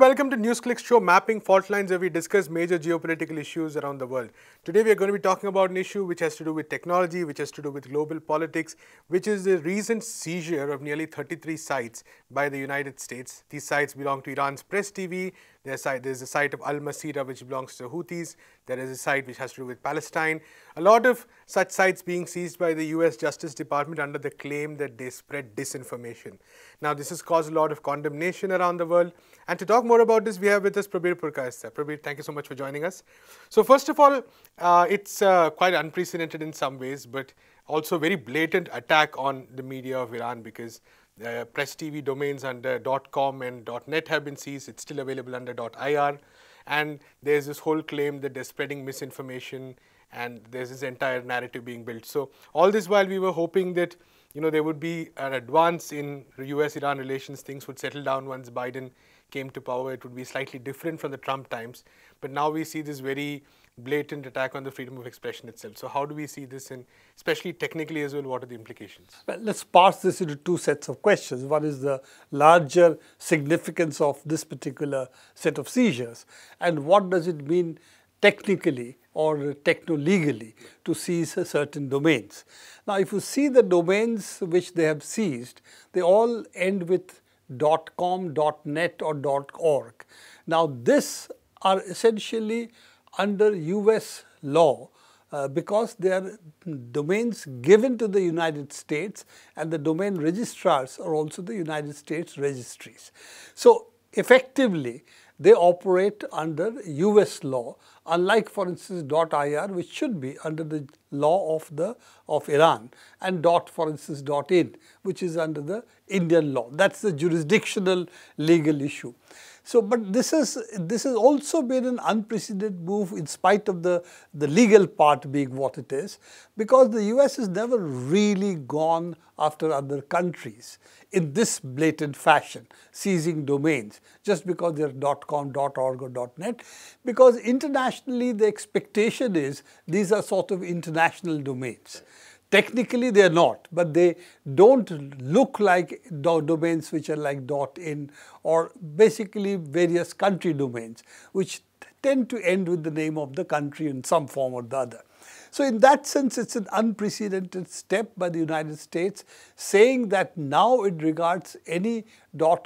welcome to NewsClick show Mapping Fault Lines where we discuss major geopolitical issues around the world. Today we are going to be talking about an issue which has to do with technology, which has to do with global politics, which is the recent seizure of nearly 33 sites by the United States. These sites belong to Iran's Press TV, there's, there's a site of Al-Masira which belongs to the Houthis. There is a site which has to do with Palestine. A lot of such sites being seized by the US Justice Department under the claim that they spread disinformation. Now, this has caused a lot of condemnation around the world. And to talk more about this, we have with us Prabir Purkais. Prabir, thank you so much for joining us. So first of all, uh, it's uh, quite unprecedented in some ways, but also very blatant attack on the media of Iran because uh, Press TV domains under .com and .net have been seized. It's still available under .ir. And there's this whole claim that they're spreading misinformation and there's this entire narrative being built. So all this while we were hoping that, you know, there would be an advance in US-Iran relations, things would settle down once Biden came to power, it would be slightly different from the Trump times. But now we see this very blatant attack on the freedom of expression itself. So how do we see this and especially technically as well, what are the implications? Well, let's parse this into two sets of questions. One is the larger significance of this particular set of seizures and what does it mean technically or techno-legally to seize certain domains. Now, if you see the domains which they have seized, they all end with .com, .net or .org. Now, this are essentially under US law uh, because they are domains given to the United States and the domain registrars are also the United States registries. So effectively they operate under US law unlike for instance .ir which should be under the law of the of Iran and for instance .in which is under the Indian law. That's the jurisdictional legal issue. So, but this is this has also been an unprecedented move in spite of the, the legal part being what it is, because the US has never really gone after other countries in this blatant fashion, seizing domains just because they're .com, .org or .net, because internationally the expectation is these are sort of international domains. Technically, they are not, but they don't look like do domains which are like .in or basically various country domains, which tend to end with the name of the country in some form or the other. So in that sense, it's an unprecedented step by the United States saying that now it regards any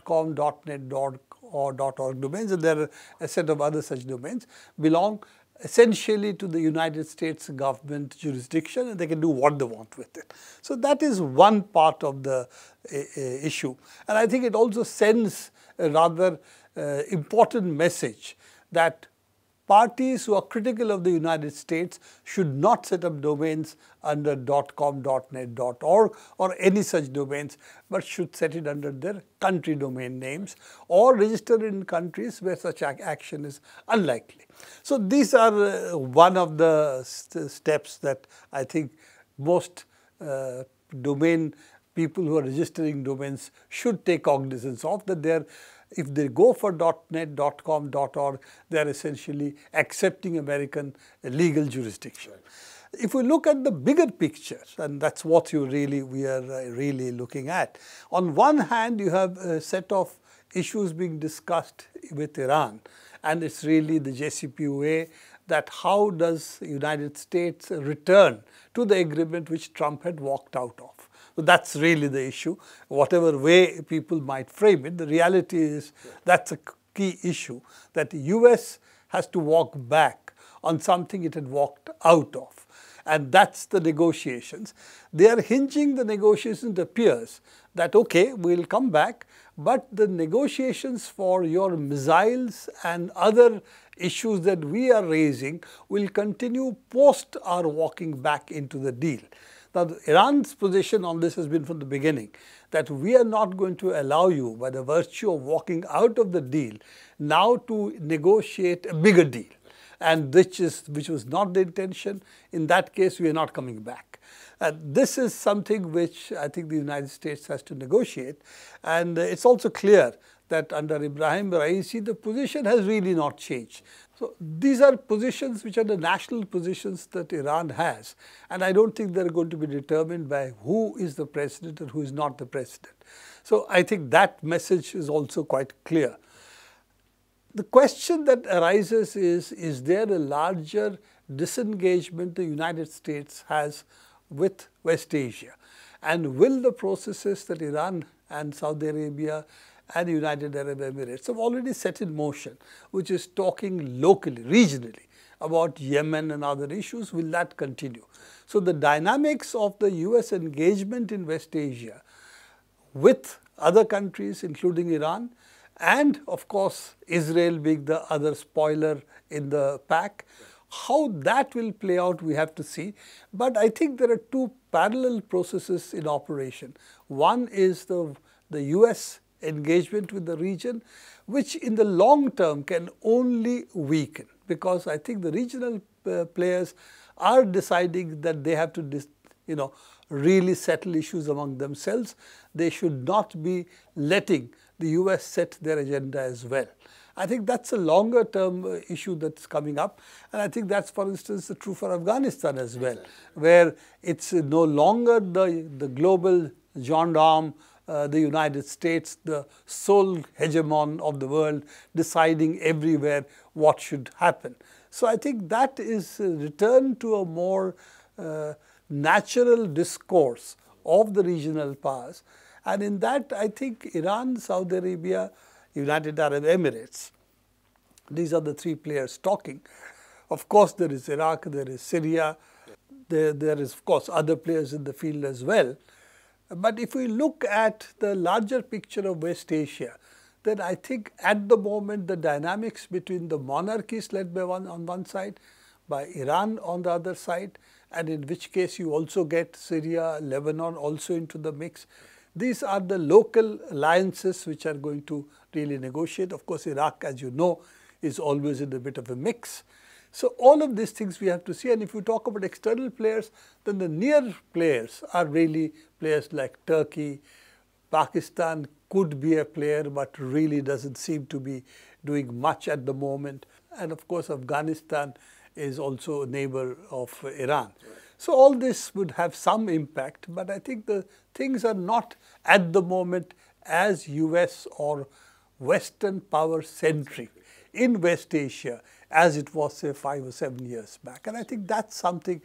.com, .net, .org, or .org domains, and there are a set of other such domains, belong essentially to the United States government jurisdiction and they can do what they want with it. So that is one part of the uh, issue. And I think it also sends a rather uh, important message that Parties who are critical of the United States should not set up domains under .com, .net, .org or any such domains, but should set it under their country domain names or register in countries where such action is unlikely. So these are uh, one of the st steps that I think most uh, domain people who are registering domains should take cognizance of that they're if they go for .net, .com, .org, they're essentially accepting American legal jurisdiction. Right. If we look at the bigger picture, and that's what you really we are uh, really looking at. On one hand, you have a set of issues being discussed with Iran, and it's really the JCPOA that how does United States return to the agreement which Trump had walked out of. So that's really the issue. Whatever way people might frame it, the reality is that's a key issue that the US has to walk back on something it had walked out of. And that's the negotiations. They are hinging the negotiations, it appears, that okay, we'll come back, but the negotiations for your missiles and other issues that we are raising will continue post our walking back into the deal. Now, Iran's position on this has been from the beginning that we are not going to allow you, by the virtue of walking out of the deal, now to negotiate a bigger deal, and which, is, which was not the intention. In that case, we are not coming back. Uh, this is something which I think the United States has to negotiate, and uh, it's also clear that under Ibrahim Raisi the position has really not changed. So these are positions which are the national positions that Iran has and I don't think they're going to be determined by who is the president and who is not the president. So I think that message is also quite clear. The question that arises is, is there a larger disengagement the United States has with West Asia? And will the processes that Iran and Saudi Arabia and United Arab Emirates have already set in motion, which is talking locally, regionally about Yemen and other issues. Will that continue? So, the dynamics of the US engagement in West Asia with other countries including Iran and of course, Israel being the other spoiler in the pack. How that will play out we have to see, but I think there are two parallel processes in operation. One is the, the US engagement with the region, which in the long term can only weaken because I think the regional uh, players are deciding that they have to, you know, really settle issues among themselves. They should not be letting the US set their agenda as well. I think that's a longer term uh, issue that's coming up. And I think that's, for instance, true for Afghanistan as well, where it's no longer the, the global gendarme uh, the United States, the sole hegemon of the world, deciding everywhere what should happen. So I think that is a return to a more uh, natural discourse of the regional powers. And in that, I think Iran, Saudi Arabia, United Arab Emirates, these are the three players talking. Of course, there is Iraq, there is Syria, there, there is, of course, other players in the field as well. But if we look at the larger picture of West Asia, then I think at the moment the dynamics between the monarchies led by one on one side, by Iran on the other side, and in which case you also get Syria, Lebanon also into the mix. These are the local alliances which are going to really negotiate. Of course, Iraq, as you know, is always in a bit of a mix. So all of these things we have to see and if you talk about external players, then the near players are really players like Turkey, Pakistan could be a player but really doesn't seem to be doing much at the moment. And of course Afghanistan is also a neighbor of Iran. So all this would have some impact, but I think the things are not at the moment as US or Western power centric in West Asia as it was, say, five or seven years back. And I think that's something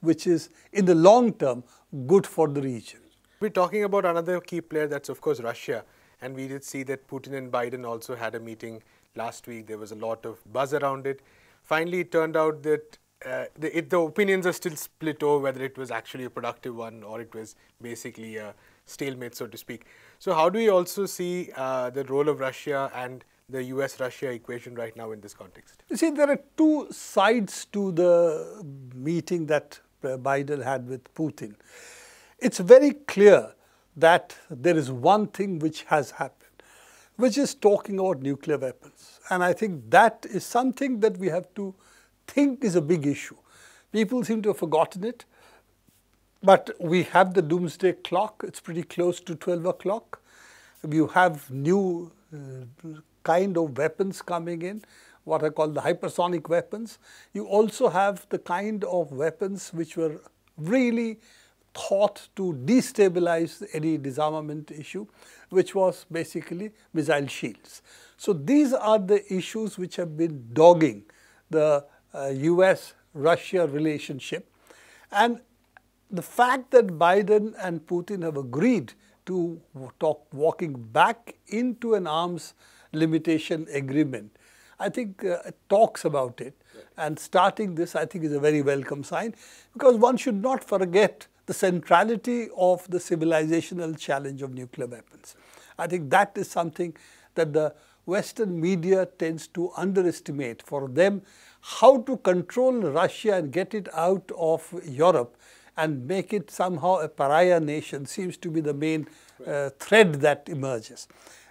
which is, in the long term, good for the region. We're talking about another key player, that's, of course, Russia. And we did see that Putin and Biden also had a meeting last week. There was a lot of buzz around it. Finally, it turned out that uh, the, it, the, opinions are still split over whether it was actually a productive one or it was basically a stalemate, so to speak. So, how do we also see uh, the role of Russia and the US-Russia equation right now in this context? You see, there are two sides to the meeting that Biden had with Putin. It's very clear that there is one thing which has happened, which is talking about nuclear weapons. And I think that is something that we have to think is a big issue. People seem to have forgotten it. But we have the doomsday clock. It's pretty close to 12 o'clock. You have new uh, kind of weapons coming in, what are called the hypersonic weapons. You also have the kind of weapons which were really thought to destabilize any disarmament issue, which was basically missile shields. So these are the issues which have been dogging the uh, US-Russia relationship. And the fact that Biden and Putin have agreed to talk walking back into an arms limitation agreement. I think uh, talks about it right. and starting this I think is a very welcome sign because one should not forget the centrality of the civilizational challenge of nuclear weapons. I think that is something that the Western media tends to underestimate. For them, how to control Russia and get it out of Europe and make it somehow a pariah nation seems to be the main uh, thread that emerges.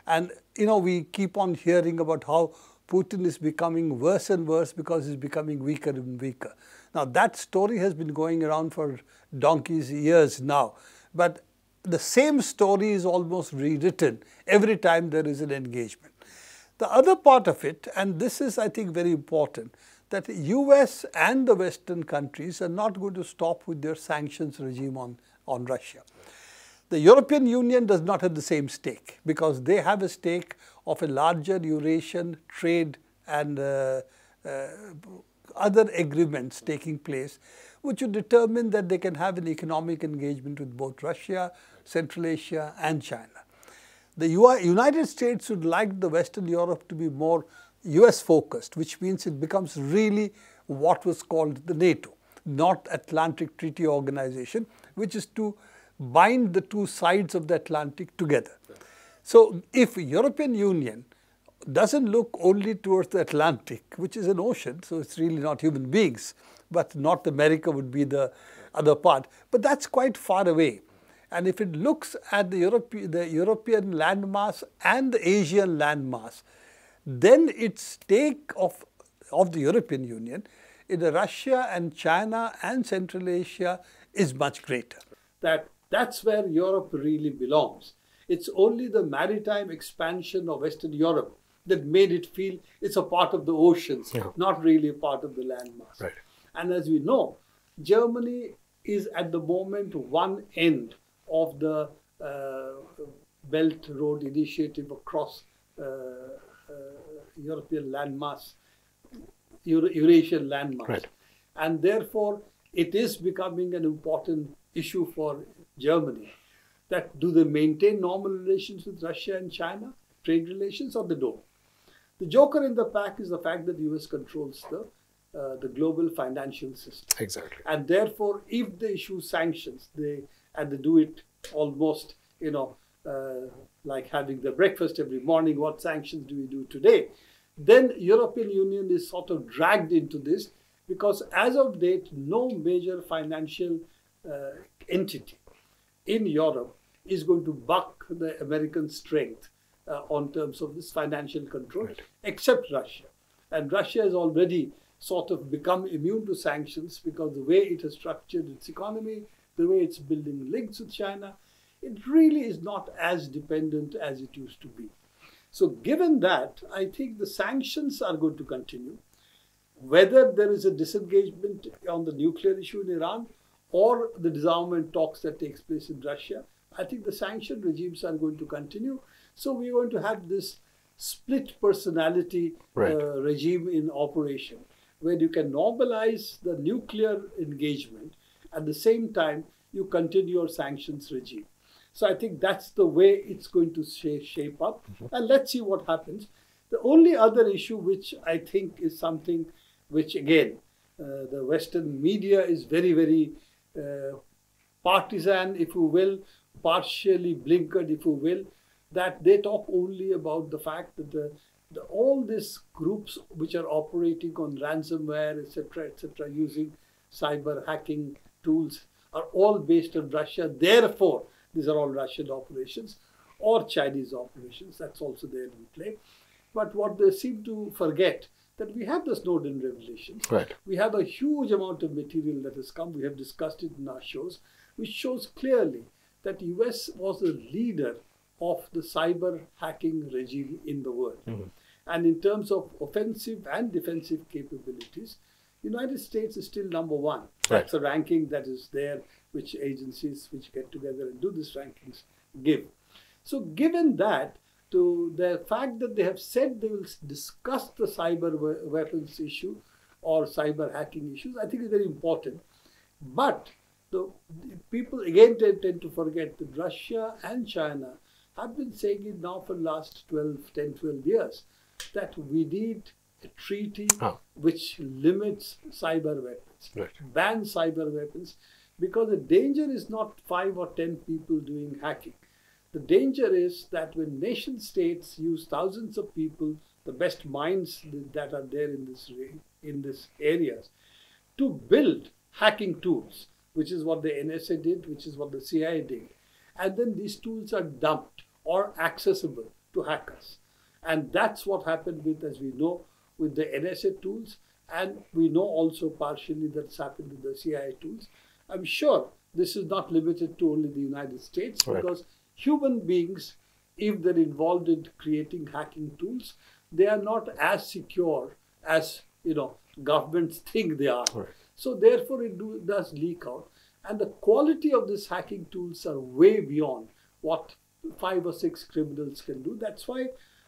And, you know, we keep on hearing about how Putin is becoming worse and worse because he's becoming weaker and weaker. Now, that story has been going around for donkey's years now. But the same story is almost rewritten every time there is an engagement. The other part of it, and this is, I think, very important, that the US and the Western countries are not going to stop with their sanctions regime on, on Russia. The European Union does not have the same stake because they have a stake of a larger Eurasian trade and uh, uh, other agreements taking place, which would determine that they can have an economic engagement with both Russia, Central Asia and China. The United States would like the Western Europe to be more US focused, which means it becomes really what was called the NATO, North Atlantic Treaty Organization, which is to bind the two sides of the Atlantic together. So if European Union doesn't look only towards the Atlantic, which is an ocean, so it's really not human beings, but North America would be the other part, but that's quite far away. And if it looks at the, Europe, the European landmass and the Asian landmass, then its stake of, of the European Union in Russia and China and Central Asia is much greater. That that's where Europe really belongs. It's only the maritime expansion of Western Europe that made it feel it's a part of the oceans, yeah. not really a part of the landmass. Right. And as we know, Germany is at the moment one end of the uh, Belt Road Initiative across uh, uh, European landmass, Euro- Eurasian landmass. Right. And therefore, it is becoming an important issue for Germany, that do they maintain normal relations with Russia and China, trade relations, or they don't? The joker in the pack is the fact that the US controls the uh, the global financial system. Exactly. And therefore, if they issue sanctions, they and they do it almost, you know, uh, like having the breakfast every morning. What sanctions do we do today? Then European Union is sort of dragged into this because as of date, no major financial uh, entity in Europe is going to buck the American strength uh, on terms of this financial control, right. except Russia. And Russia has already sort of become immune to sanctions because the way it has structured its economy, the way it's building links with China, it really is not as dependent as it used to be. So, given that, I think the sanctions are going to continue. Whether there is a disengagement on the nuclear issue in Iran or the disarmament talks that takes place in Russia. I think the sanction regimes are going to continue. So we're going to have this split personality uh, right. uh, regime in operation, where you can normalize the nuclear engagement at the same time you continue your sanctions regime. So I think that's the way it's going to shape up, mm-hmm. and let's see what happens. The only other issue, which I think is something which again uh, the Western media is very very uh, partisan, if you will, partially blinkered, if you will, that they talk only about the fact that the, the, all these groups which are operating on ransomware, etc., etc., using cyber hacking tools are all based on Russia. Therefore, these are all Russian operations or Chinese operations. That's also there in play. But what they seem to forget that we have this node in Revelation. Right. We have a huge amount of material that has come. We have discussed it in our shows, which shows clearly that US was the leader of the cyber hacking regime in the world. Mm-hmm. And in terms of offensive and defensive capabilities, United States is still number one. Right. That's a ranking that is there, which agencies which get together and do these rankings give. So given that, to the fact that they have said they will discuss the cyber weapons issue or cyber hacking issues, I think is very important. But the people again tend, tend to forget that Russia and China have been saying it now for the last 12, 10, 12 years that we need a treaty ah. which limits cyber weapons, right. cyber weapons, because the danger is not five or ten people doing hacking. The danger is that when nation states use thousands of people, the best minds that are there in this in this areas, to build hacking tools, which is what the NSA did, which is what the CIA did, and then these tools are dumped or accessible to hackers, and that's what happened with, as we know, with the NSA tools, and we know also partially that's happened with the CIA tools. I'm sure this is not limited to only the United States right. because human beings, if they're involved in creating hacking tools, they are not as secure as you know governments think they are. Right. So therefore, it do, does leak out, and the quality of these hacking tools are way beyond what five or six criminals can do. That's why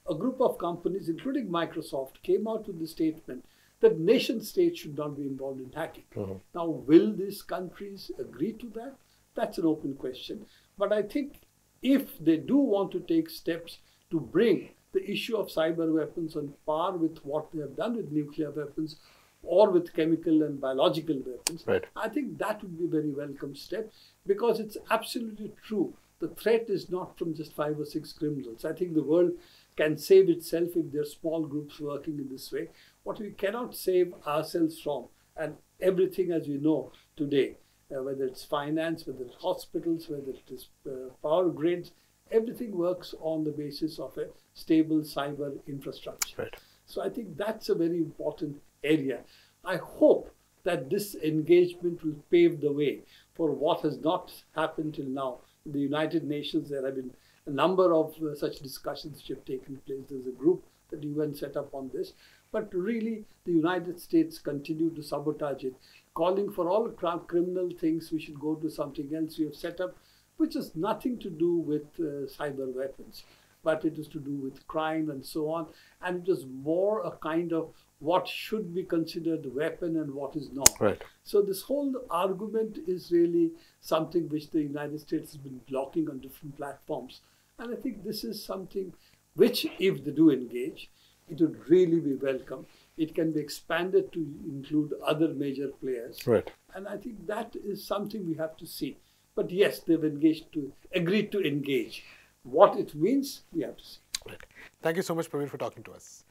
a group of companies, including Microsoft, came out with the statement that nation states should not be involved in hacking. Mm-hmm. Now, will these countries agree to that? That's an open question. But I think if they do want to take steps to bring the issue of cyber weapons on par with what they have done with nuclear weapons or with chemical and biological weapons, right. I think that would be a very welcome step because it's absolutely true. The threat is not from just five or six criminals. I think the world can save itself if there are small groups working in this way. What we cannot save ourselves from, and everything as we know today uh, whether it's finance, whether it's hospitals, whether it is uh, power grids, everything works on the basis of a stable cyber infrastructure. Right. So I think that's a very important area. I hope that this engagement will pave the way for what has not happened till now. In the United Nations, there have been a number of uh, such discussions which have taken place. There's a group that UN set up on this. But really, the United States continue to sabotage it calling for all criminal things, we should go to something else we have set up, which has nothing to do with uh, cyber weapons, but it is to do with crime and so on. And it is more a kind of what should be considered a weapon and what is not. Right. So this whole argument is really something which the United States has been blocking on different platforms. And I think this is something which, if they do engage, it would really be welcome it can be expanded to include other major players. Right. And I think that is something we have to see. But yes, they've engaged to agreed to engage. What it means, we have to see. Right. Thank you so much, Praveen, for talking to us.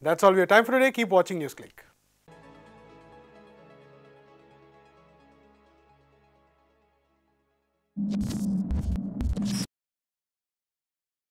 That's all we have time for today. Keep watching NewsClick.